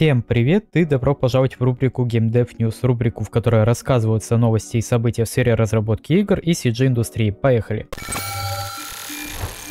Всем привет и добро пожаловать в рубрику GameDev News, рубрику, в которой рассказываются новости и события в сфере разработки игр и CG-индустрии. Поехали!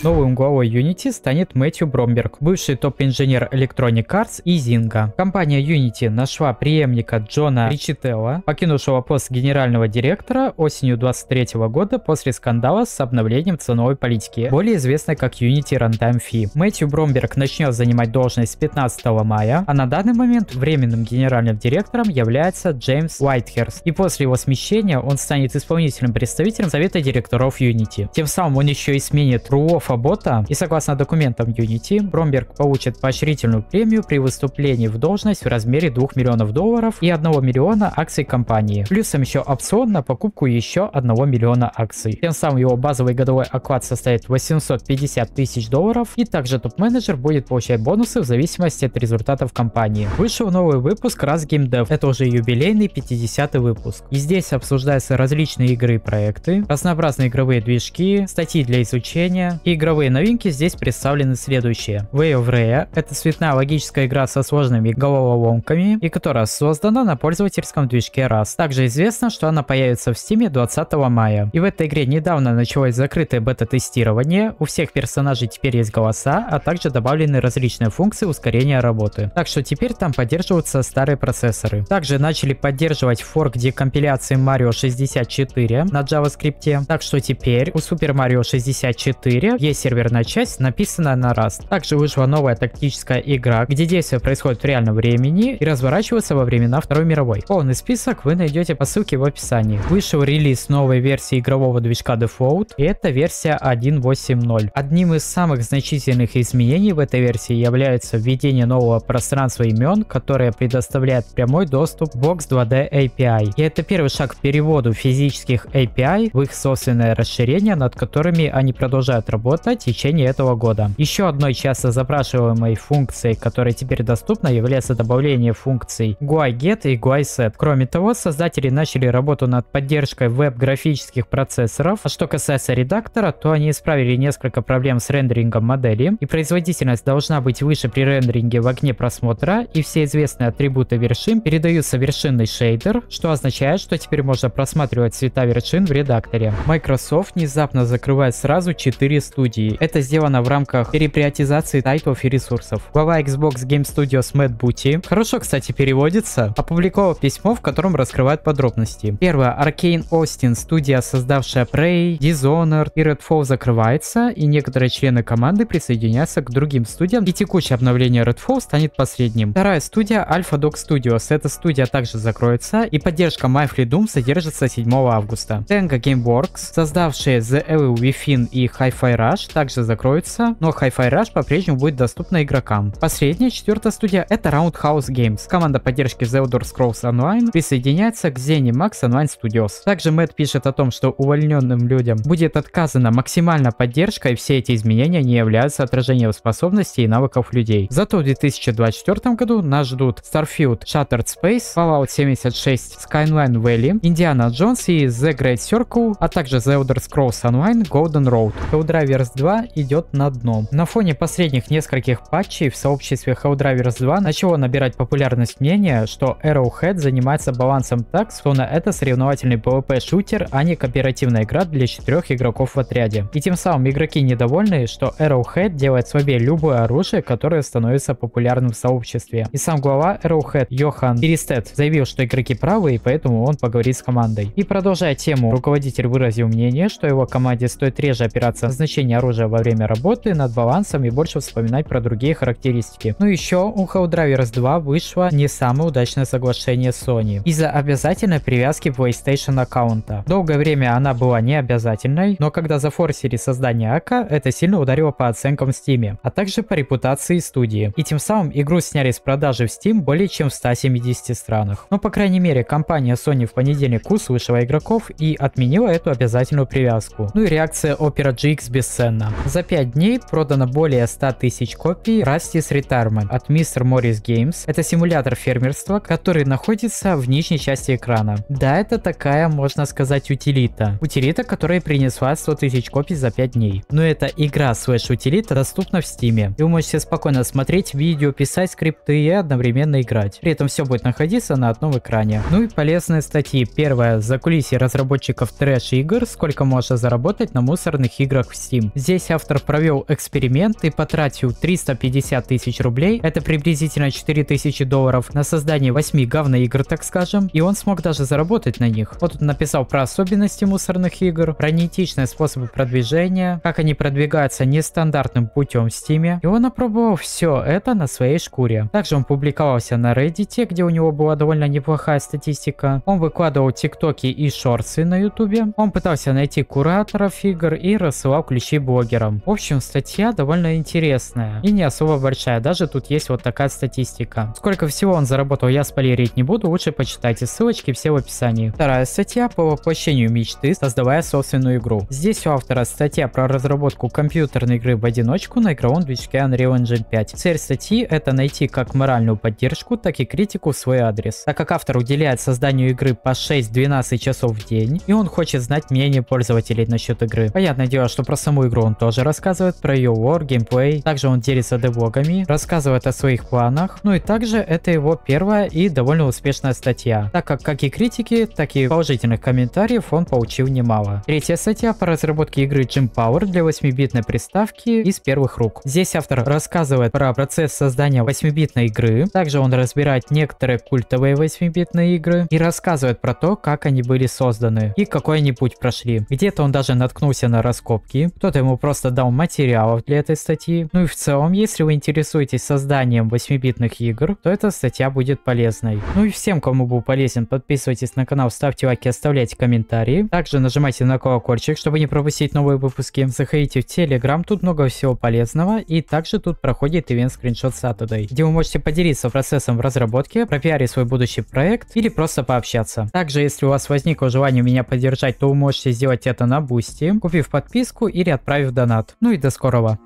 Новым главой Unity станет Мэтью Бромберг, бывший топ-инженер Electronic Arts и Zynga. Компания Unity нашла преемника Джона Ричителла, покинувшего пост генерального директора осенью 23 года после скандала с обновлением ценовой политики, более известной как Unity Runtime Fee. Мэтью Бромберг начнет занимать должность 15 мая, а на данный момент временным генеральным директором является Джеймс Уайтхерс, и после его смещения он станет исполнительным представителем Совета директоров Unity. Тем самым он еще и сменит Руов инфобота. И согласно документам Unity, Бромберг получит поощрительную премию при выступлении в должность в размере 2 миллионов долларов и 1 миллиона акций компании, плюсом еще опцион на покупку еще 1 миллиона акций. Тем самым его базовый годовой оклад составит 850 тысяч долларов, и также топ-менеджер будет получать бонусы в зависимости от результатов компании. Вышел новый выпуск раз game dev это уже юбилейный 50 выпуск. И здесь обсуждаются различные игры и проекты, разнообразные игровые движки, статьи для изучения, и Игровые новинки здесь представлены следующие. Way of Rare — это цветная логическая игра со сложными головоломками, и которая создана на пользовательском движке Rust. Также известно, что она появится в Steam 20 мая. И в этой игре недавно началось закрытое бета-тестирование, у всех персонажей теперь есть голоса, а также добавлены различные функции ускорения работы. Так что теперь там поддерживаются старые процессоры. Также начали поддерживать форк декомпиляции Mario 64 на JavaScript, так что теперь у Super Mario 64 есть где серверная часть написана на Rust. Также вышла новая тактическая игра, где действие происходит в реальном времени и разворачивается во времена Второй мировой. Полный список вы найдете по ссылке в описании. Вышел релиз новой версии игрового движка Default, и это версия 1.8.0. Одним из самых значительных изменений в этой версии является введение нового пространства имен, которое предоставляет прямой доступ к Box 2D API. И это первый шаг к переводу физических API в их собственное расширение, над которыми они продолжают работать работать в течение этого года. Еще одной часто запрашиваемой функцией, которая теперь доступна, является добавление функций GUI-GET и GUI-SET. Кроме того, создатели начали работу над поддержкой веб-графических процессоров. А что касается редактора, то они исправили несколько проблем с рендерингом модели, и производительность должна быть выше при рендеринге в окне просмотра, и все известные атрибуты вершин передаются в вершинный шейдер, что означает, что теперь можно просматривать цвета вершин в редакторе. Microsoft внезапно закрывает сразу 4 студии студии. Это сделано в рамках переприоритизации тайтлов и ресурсов. Глава Xbox Game Studios Мэтт Бути, хорошо, кстати, переводится, опубликовал письмо, в котором раскрывает подробности. Первое. Arcane Austin, студия, создавшая Prey, Dishonored и Redfall закрывается, и некоторые члены команды присоединяются к другим студиям, и текущее обновление Redfall станет последним. Вторая студия Alpha Dog Studios. Эта студия также закроется, и поддержка Mifly Doom содержится 7 августа. Tenga Gameworks, создавшие The Evil Within и Hi-Fi Rush, Rush также закроется, но Hi-Fi Rush по-прежнему будет доступна игрокам. Последняя, четвертая студия это Roundhouse Games. Команда поддержки The Elder Scrolls Online присоединяется к ZeniMax Online Studios. Также Мэтт пишет о том, что увольненным людям будет отказана максимальная поддержка и все эти изменения не являются отражением способностей и навыков людей. Зато в 2024 году нас ждут Starfield, Shattered Space, Fallout 76, Skyline Valley, Indiana Jones и The Great Circle, а также The Elder Scrolls Online Golden Road. Code Drivers Helldivers 2 идет на дно. На фоне последних нескольких патчей в сообществе Helldivers 2 начало набирать популярность мнение, что Arrowhead занимается балансом так, словно это соревновательный PvP-шутер, а не кооперативная игра для четырех игроков в отряде. И тем самым игроки недовольны, что Arrowhead делает слабее любое оружие, которое становится популярным в сообществе. И сам глава Arrowhead Йохан Перестет заявил, что игроки правы, и поэтому он поговорит с командой. И продолжая тему, руководитель выразил мнение, что его команде стоит реже опираться на значение применение оружия во время работы над балансом и больше вспоминать про другие характеристики. Ну еще у Helldivers 2 вышло не самое удачное соглашение Sony из-за обязательной привязки PlayStation аккаунта. Долгое время она была не обязательной, но когда зафорсили создание АК, это сильно ударило по оценкам в Steam, а также по репутации студии. И тем самым игру сняли с продажи в Steam более чем в 170 странах. Но ну, по крайней мере компания Sony в понедельник услышала игроков и отменила эту обязательную привязку. Ну и реакция Opera GX без ценно. За 5 дней продано более 100 тысяч копий Rusty's Retirement от Mr. Morris Games. Это симулятор фермерства, который находится в нижней части экрана. Да, это такая, можно сказать, утилита. Утилита, которая принесла 100 тысяч копий за 5 дней. Но эта игра слэш-утилита доступна в Стиме. И вы можете спокойно смотреть видео, писать скрипты и одновременно играть. При этом все будет находиться на одном экране. Ну и полезные статьи. Первая. За кулиси разработчиков трэш-игр, сколько можно заработать на мусорных играх в Steam день. Здесь автор провел эксперимент и потратил 350 тысяч рублей, это приблизительно 4 тысячи долларов, на создание 8 говноигр, так скажем, и он смог даже заработать на них. Вот он написал про особенности мусорных игр, про неэтичные способы продвижения, как они продвигаются нестандартным путем в Стиме, и он опробовал все это на своей шкуре. Также он публиковался на Reddit, где у него была довольно неплохая статистика, он выкладывал тиктоки и шорты на ютубе, он пытался найти кураторов игр и рассылал ключи блогерам. В общем, статья довольно интересная и не особо большая, даже тут есть вот такая статистика. Сколько всего он заработал, я спойлерить не буду, лучше почитайте, ссылочки все в описании. Вторая статья по воплощению мечты, создавая собственную игру. Здесь у автора статья про разработку компьютерной игры в одиночку на игровом движке Unreal Engine 5. Цель статьи это найти как моральную поддержку, так и критику в свой адрес. Так как автор уделяет созданию игры по 6-12 часов в день, и он хочет знать мнение пользователей насчет игры. Понятное дело, что про саму игру, он тоже рассказывает про ее лор, геймплей, также он делится девлогами, рассказывает о своих планах, ну и также это его первая и довольно успешная статья, так как как и критики, так и положительных комментариев он получил немало. Третья статья по разработке игры Jim Power для 8-битной приставки из первых рук. Здесь автор рассказывает про процесс создания 8-битной игры, также он разбирает некоторые культовые 8-битные игры и рассказывает про то, как они были созданы и какой они путь прошли. Где-то он даже наткнулся на раскопки, кто-то что ему просто дал материалов для этой статьи. Ну и в целом, если вы интересуетесь созданием 8-битных игр, то эта статья будет полезной. Ну и всем, кому был полезен, подписывайтесь на канал, ставьте лайки, оставляйте комментарии. Также нажимайте на колокольчик, чтобы не пропустить новые выпуски. Заходите в Телеграм, тут много всего полезного. И также тут проходит ивент скриншот Saturday, где вы можете поделиться процессом разработки, разработке, пропиарить свой будущий проект или просто пообщаться. Также, если у вас возникло желание меня поддержать, то вы можете сделать это на Бусти, купив подписку или отправить Правильно донат, ну и до скорого.